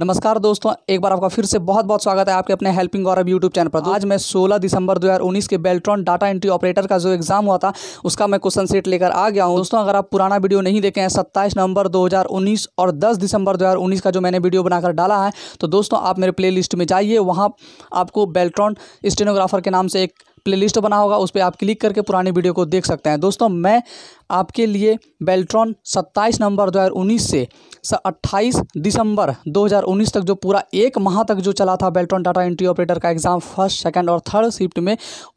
नमस्कार दोस्तों एक बार आपका फिर से बहुत बहुत स्वागत है आपके अपने हेल्पिंग गौरव यूट्यूब चैनल पर आज मैं 16 दिसंबर 2019 के बेल्ट्रॉन डाटा एंट्री ऑपरेटर का जो एग्जाम हुआ था उसका मैं क्वेश्चन सेट लेकर आ गया हूं दोस्तों अगर आप पुराना वीडियो नहीं देखे हैं सत्ताईस नवंबर 2019 और 10 दिसंबर दो का जो मैंने वीडियो बनाकर डाला है तो दोस्तों आप मेरे प्ले में जाइए वहाँ आपको बेल्ट्रॉन स्टेनोग्राफर के नाम से एक प्लेलिस्ट बना होगा उस पर आप क्लिक करके पुराने वीडियो को देख सकते हैं दोस्तों मैं आपके लिए बेल्ट्रॉन 27 नवंबर 2019 से 28 दिसंबर 2019 तक जो पूरा एक माह तक जो चला था बेल्ट्रॉन डाटा एंट्री ऑपरेटर का एग्ज़ाम फर्स्ट सेकंड और थर्ड शिफ्ट में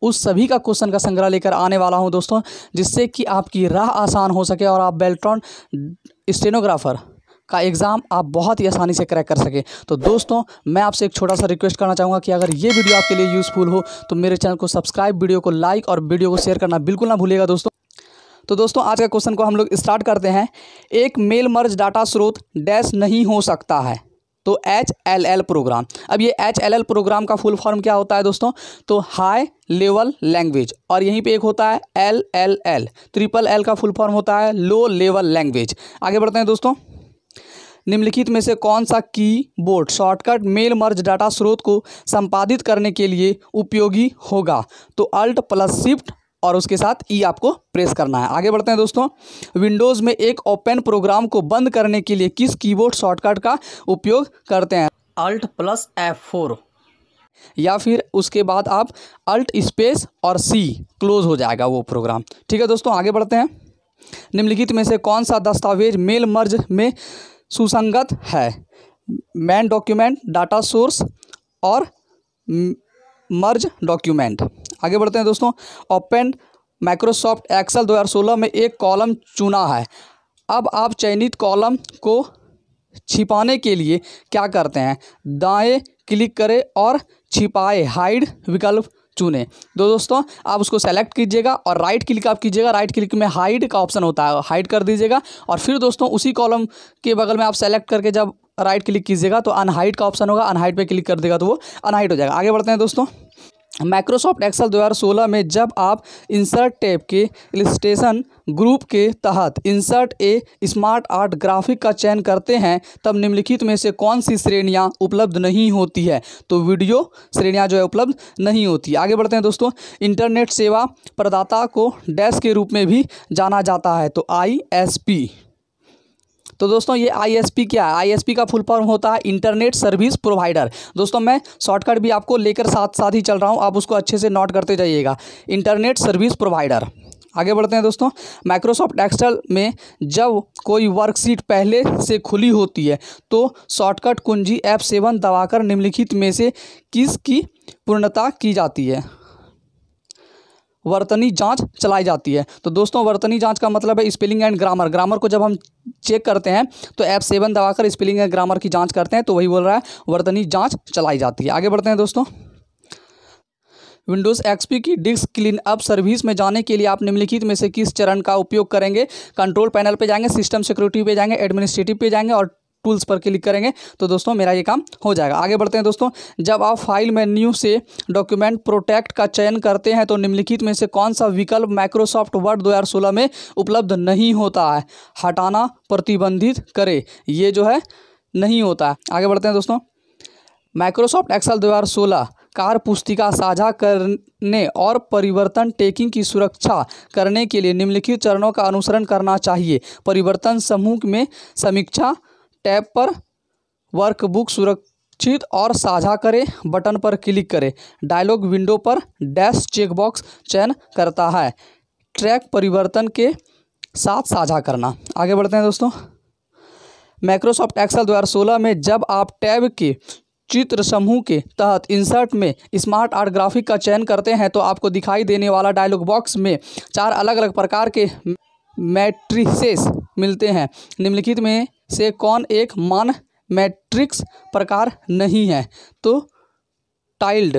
उस सभी का क्वेश्चन का संग्रह लेकर आने वाला हूं दोस्तों जिससे कि आपकी राह आसान हो सके और आप बेल्ट्रॉन स्टेनोग्राफर का एग्ज़ाम आप बहुत ही आसानी से क्रैक कर सकें तो दोस्तों मैं आपसे एक छोटा सा रिक्वेस्ट करना चाहूँगा कि अगर ये वीडियो आपके लिए यूज़फुल हो तो मेरे चैनल को सब्सक्राइब वीडियो को लाइक और वीडियो को शेयर करना बिल्कुल ना भूलेगा दोस्तों तो दोस्तों आज का क्वेश्चन को हम लोग स्टार्ट करते हैं एक मेल मर्ज डाटा स्रोत डैश नहीं हो सकता है तो एच एल एल प्रोग्राम अब ये एच एल एल प्रोग्राम का फुल फॉर्म क्या होता है दोस्तों तो हाई लेवल लैंग्वेज और यहीं पे एक होता है L L L triple L का फुल फॉर्म होता है लो लेवल लैंग्वेज आगे बढ़ते हैं दोस्तों निम्नलिखित में से कौन सा keyboard shortcut mail merge data स्रोत को संपादित करने के लिए उपयोगी होगा तो अल्ट प्लस शिफ्ट और उसके साथ ई e आपको प्रेस करना है आगे बढ़ते हैं दोस्तों विंडोज़ में एक ओपन प्रोग्राम को बंद करने के लिए किस कीबोर्ड शॉर्टकट का उपयोग करते हैं अल्ट प्लस एफ फोर या फिर उसके बाद आप अल्ट स्पेस और सी क्लोज हो जाएगा वो प्रोग्राम ठीक है दोस्तों आगे बढ़ते हैं निम्नलिखित में से कौन सा दस्तावेज मेल मर्ज में सुसंगत है मैन डॉक्यूमेंट डाटा सोर्स और मर्ज डॉक्यूमेंट आगे बढ़ते हैं दोस्तों ओपन माइक्रोसॉफ्ट एक्सेल 2016 में एक कॉलम चुना है अब आप चयनित कॉलम को छिपाने के लिए क्या करते हैं दाएं क्लिक करें और छिपाए हाइड विकल्प चुने तो दोस्तों आप उसको सेलेक्ट कीजिएगा और राइट क्लिक आप कीजिएगा राइट क्लिक में हाइड का ऑप्शन होता है हाइड कर दीजिएगा और फिर दोस्तों उसी कॉलम के बगल में आप सेलेक्ट करके जब राइट क्लिक कीजिएगा तो अनहाइट का ऑप्शन होगा अनहाइट पे क्लिक कर देगा तो वो अनहाइट हो जाएगा आगे बढ़ते हैं दोस्तों माइक्रोसॉफ्ट एक्सेल 2016 में जब आप इंसर्ट टैब के इलिस्ट्रेशन ग्रुप के तहत insert a smart art graphic का चयन करते हैं तब निम्नलिखित में से कौन सी श्रेणियाँ उपलब्ध नहीं होती है तो वीडियो श्रेणियाँ जो है उपलब्ध नहीं होती आगे बढ़ते हैं दोस्तों इंटरनेट सेवा प्रदाता को डैश के रूप में भी जाना जाता है तो आई एस पी तो दोस्तों ये आईएसपी क्या है आईएसपी का फुल फॉर्म होता है इंटरनेट सर्विस प्रोवाइडर दोस्तों मैं शॉर्टकट भी आपको लेकर साथ साथ ही चल रहा हूँ आप उसको अच्छे से नोट करते जाइएगा इंटरनेट सर्विस प्रोवाइडर आगे बढ़ते हैं दोस्तों माइक्रोसॉफ्ट एक्सेल में जब कोई वर्कशीट पहले से खुली होती है तो शॉर्टकट कुंजी एफ सेवन दबाकर निम्नलिखित में से किस की पूर्णता की जाती है वर्तनी जांच चलाई जाती है तो दोस्तों वर्तनी जांच का मतलब है स्पेलिंग एंड ग्रामर ग्रामर को जब हम चेक करते हैं तो ऐप सेवन दबाकर स्पेलिंग एंड ग्रामर की जाँच करते हैं तो वही बोल रहा है वर्तनी जाँच चलाई जाती है आगे बढ़ते हैं दोस्तों विंडोज़ एक्सपी की डिस्क क्लीन अप सर्विस में जाने के लिए आप निम्नलिखित में से किस चरण का उपयोग करेंगे कंट्रोल पैनल पे जाएंगे सिस्टम सिक्योरिटी पे जाएंगे एडमिनिस्ट्रेटिव पे जाएंगे और टूल्स पर क्लिक करेंगे तो दोस्तों मेरा ये काम हो जाएगा आगे बढ़ते हैं दोस्तों जब आप फाइल मेन्यू से डॉक्यूमेंट प्रोटेक्ट का चयन करते हैं तो निम्नलिखित में से कौन सा विकल्प माइक्रोसॉफ्ट वर्ड दो में उपलब्ध नहीं होता है हटाना प्रतिबंधित करे ये जो है नहीं होता है आगे बढ़ते हैं दोस्तों माइक्रोसॉफ्ट एक्सल दो हजार सोलह कार पुस्तिका साझा करने और परिवर्तन टेकिंग की सुरक्षा करने के लिए निम्नलिखित चरणों का अनुसरण करना चाहिए परिवर्तन समूह में समीक्षा टैब पर वर्कबुक सुरक्षित और साझा करें बटन पर क्लिक करें डायलॉग विंडो पर डैश चेकबॉक्स चयन करता है ट्रैक परिवर्तन के साथ साझा करना आगे बढ़ते हैं दोस्तों माइक्रोसॉफ्ट एक्सेल 2016 में जब आप टैब के चित्र समूह के तहत इंसर्ट में स्मार्ट आर्ट ग्राफिक का चयन करते हैं तो आपको दिखाई देने वाला डायलॉग बॉक्स में चार अलग अलग प्रकार के मैट्रिसेस मिलते हैं निम्नलिखित में से कौन एक मान मैट्रिक्स प्रकार नहीं है तो टाइल्ड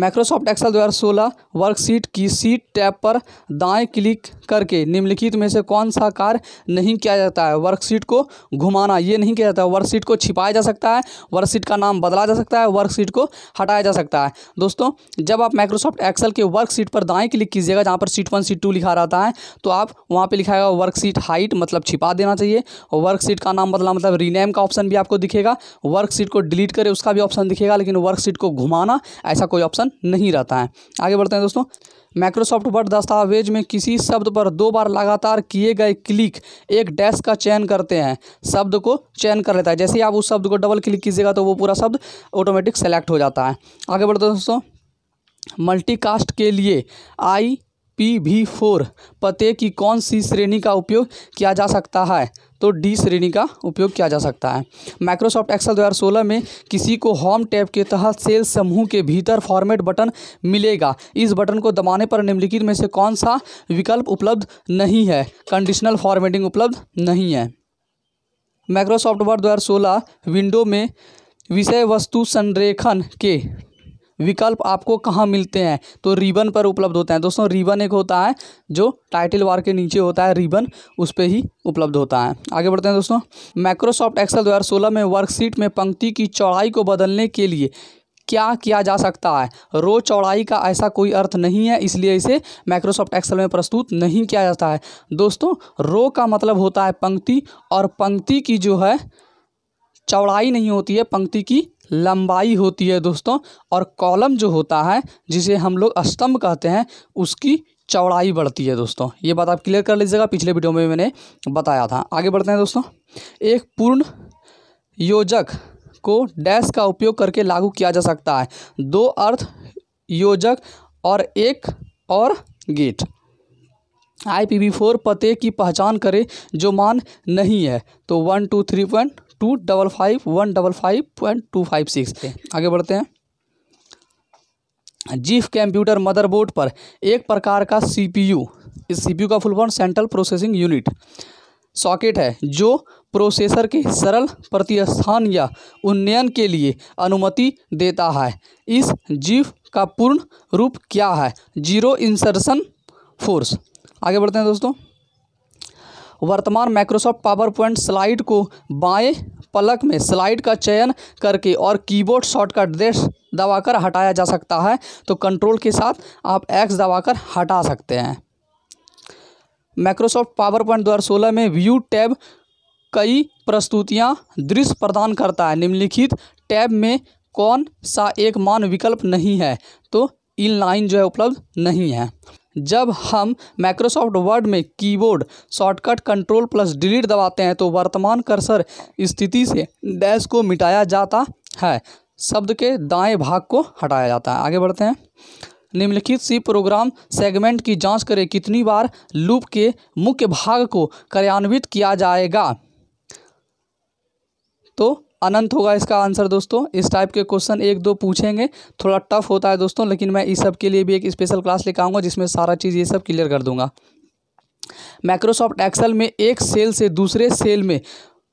माइक्रोसॉफ्ट एक्सेल 2016 वर्कशीट की सीट टैब पर दाएं क्लिक करके निम्नलिखित में से कौन सा कार्य नहीं किया जाता है वर्कशीट को घुमाना ये नहीं किया जाता है वर्कशीट को छिपाया जा सकता है वर्कशीट का नाम बदला जा सकता है वर्कशीट को हटाया जा सकता है दोस्तों जब आप माइक्रोसॉफ्ट एक्सेल के वर्कशीट पर दाएँ क्लिक कीजिएगा जहाँ पर सीट वन सीट टू लिखा रहता है तो आप वहाँ पर लिखाएगा वर्कशीट हाइट मतलब छिपा देना चाहिए वर्कशीट का नाम बदला मतलब रीनेम का ऑप्शन भी आपको दिखेगा वर्कशीट को डिलीट करें उसका भी ऑप्शन दिखेगा लेकिन वर्कशीट को घुमाना ऐसा कोई ऑप्शन ऑप्शन नहीं रहता है आगे बढ़ते हैं दोस्तों माइक्रोसॉफ्ट वर्ड दस्तावेज में किसी शब्द पर दो बार लगातार किए गए क्लिक एक डैश का चयन करते हैं शब्द को चयन कर लेता है जैसे ही आप उस शब्द को डबल क्लिक कीजिएगा तो वो पूरा शब्द ऑटोमेटिक सेलेक्ट हो जाता है आगे बढ़ते हैं दोस्तों मल्टीकास्ट के लिए आई पी वी फोर पते की कौन सी श्रेणी का उपयोग किया जा सकता है तो डी श्रेणी का उपयोग किया जा सकता है माइक्रोसॉफ्ट एक्सल 2016 में किसी को होम टैब के तहत सेल समूह के भीतर फॉर्मेट बटन मिलेगा इस बटन को दबाने पर निम्नलिखित में से कौन सा विकल्प उपलब्ध नहीं है कंडीशनल फॉर्मेटिंग उपलब्ध नहीं है माइक्रोसॉफ्ट वर्ड दो विंडो में विषय वस्तु संरेखण के विकल्प आपको कहाँ मिलते हैं तो रिबन पर उपलब्ध होते हैं दोस्तों रिबन एक होता है जो टाइटल वार के नीचे होता है रिबन उस पर ही उपलब्ध होता है आगे बढ़ते हैं दोस्तों माइक्रोसॉफ्ट एक्सेल 2016 में वर्कशीट में पंक्ति की चौड़ाई को बदलने के लिए क्या किया जा सकता है रो चौड़ाई का ऐसा कोई अर्थ नहीं है इसलिए इसे माइक्रोसॉफ्ट एक्सेल में प्रस्तुत नहीं किया जाता है दोस्तों रो का मतलब होता है पंक्ति और पंक्ति की जो है चौड़ाई नहीं होती है पंक्ति की लंबाई होती है दोस्तों और कॉलम जो होता है जिसे हम लोग स्तंभ कहते हैं उसकी चौड़ाई बढ़ती है दोस्तों ये बात आप क्लियर कर लीजिएगा पिछले वीडियो में मैंने बताया था आगे बढ़ते हैं दोस्तों एक पूर्ण योजक को डैश का उपयोग करके लागू किया जा सकता है दो अर्थ योजक और एक और get I P V four पते की पहचान करें जो मान नहीं है तो one two three point two double five one double five point two five six आगे बढ़ते हैं जीफ कंप्यूटर मदरबोर्ड पर एक प्रकार का सीपीयू इस सीपीयू का full form central processing unit socket है जो प्रोसेसर के सरल प्रतिस्थान या उन्नयन के लिए अनुमति देता है इस जीव का पूर्ण रूप क्या है जीरो इंसर्शन फोर्स आगे बढ़ते हैं दोस्तों वर्तमान माइक्रोसॉफ्ट पावर पॉइंट स्लाइड को बाएं पलक में स्लाइड का चयन करके और कीबोर्ड शॉर्टकट देश दबाकर हटाया जा सकता है तो कंट्रोल के साथ आप एक्स दबाकर हटा सकते हैं माइक्रोसॉफ्ट पावर पॉइंट दो में व्यू टैब कई प्रस्तुतियां दृश्य प्रदान करता है निम्नलिखित टैब में कौन सा एक मान विकल्प नहीं है तो इनलाइन जो है उपलब्ध नहीं है जब हम माइक्रोसॉफ्ट वर्ड में keyboard shortcut control plus delete दबाते हैं तो वर्तमान कर्सर स्थिति से डैश को मिटाया जाता है शब्द के दाएं भाग को हटाया जाता है आगे बढ़ते हैं निम्नलिखित सी प्रोग्राम सेगमेंट की जांच करें कितनी बार लूप के मुख्य भाग को कार्यान्वित किया जाएगा तो अनंत होगा इसका आंसर दोस्तों इस टाइप के क्वेश्चन एक दो पूछेंगे थोड़ा टफ होता है दोस्तों लेकिन मैं इस सब के लिए भी एक स्पेशल क्लास लेकर जिसमें सारा चीज़ ये सब क्लियर कर दूंगा माइक्रोसॉफ्ट एक्सेल में एक सेल से दूसरे सेल में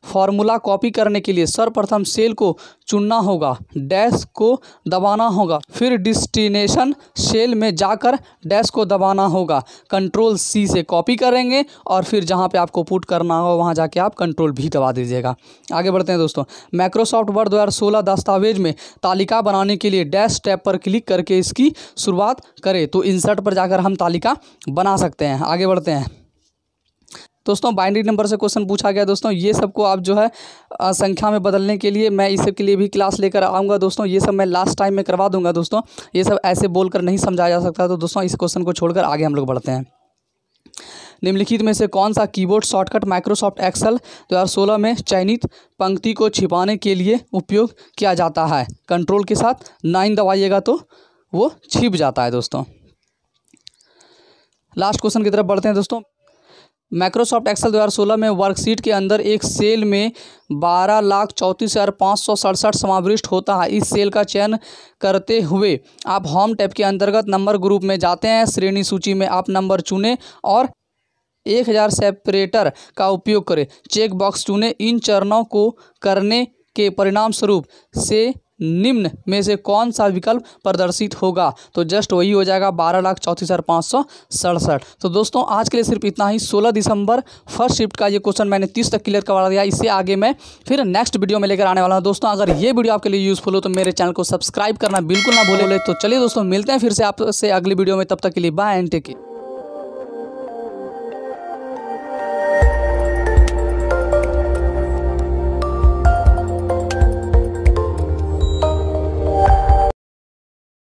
फॉर्मूला कॉपी करने के लिए सर्वप्रथम सेल को चुनना होगा डैश को दबाना होगा फिर डिस्टिनेशन सेल में जाकर डैश को दबाना होगा कंट्रोल सी से कॉपी करेंगे और फिर जहाँ पे आपको पुट करना होगा वहाँ जाके आप कंट्रोल भी दबा दीजिएगा आगे बढ़ते हैं दोस्तों माइक्रोसॉफ्ट वर्ड दो हज़ार दस्तावेज में तालिका बनाने के लिए डैश टैप पर क्लिक करके इसकी शुरुआत करें तो इंसर्ट पर जाकर हम तालिका बना सकते हैं आगे बढ़ते हैं दोस्तों बाइनरी नंबर से क्वेश्चन पूछा गया दोस्तों ये सबको आप जो है आ, संख्या में बदलने के लिए मैं इस के लिए भी क्लास लेकर आऊँगा दोस्तों ये सब मैं लास्ट टाइम में करवा दूंगा दोस्तों ये सब ऐसे बोलकर नहीं समझाया जा सकता तो दोस्तों इस क्वेश्चन को छोड़कर आगे हम लोग बढ़ते हैं निम्नलिखित में से कौन सा कीबोर्ड शॉर्टकट माइक्रोसॉफ्ट एक्सल दो हज़ार सोलह में चयनित पंक्ति को छिपाने के लिए उपयोग किया जाता है कंट्रोल के साथ नाइन दबाइएगा तो वो छिप जाता है दोस्तों लास्ट क्वेश्चन की तरफ बढ़ते हैं दोस्तों माइक्रोसॉफ्ट एक्सेल 2016 में वर्कशीट के अंदर एक सेल में बारह लाख चौंतीस हज़ार पाँच सौ सड़सठ समाविष्ट होता है इस सेल का चयन करते हुए आप होम टैप के अंतर्गत नंबर ग्रुप में जाते हैं श्रेणी सूची में आप नंबर चुनें और एक हज़ार सेपरेटर का उपयोग करें चेक बॉक्स इन चरणों को करने के परिणाम स्वरूप से निम्न में से कौन सा विकल्प प्रदर्शित होगा तो जस्ट वही हो जाएगा बारह लाख चौंतीस हज़ार पाँच सौ सड़सठ तो दोस्तों आज के लिए सिर्फ इतना ही सोलह दिसंबर फर्स्ट शिफ्ट का ये क्वेश्चन मैंने तीस तक क्लियर करवा दिया इससे आगे मैं फिर नेक्स्ट वीडियो में लेकर आने वाला हूँ दोस्तों अगर ये वीडियो आपके लिए यूज़फुल हो तो मेरे चैनल को सब्सक्राइब करना बिल्कुल ना भूले तो चलिए दोस्तों मिलते हैं फिर से आपसे अगली वीडियो में तब तक के लिए बाय एंड टेक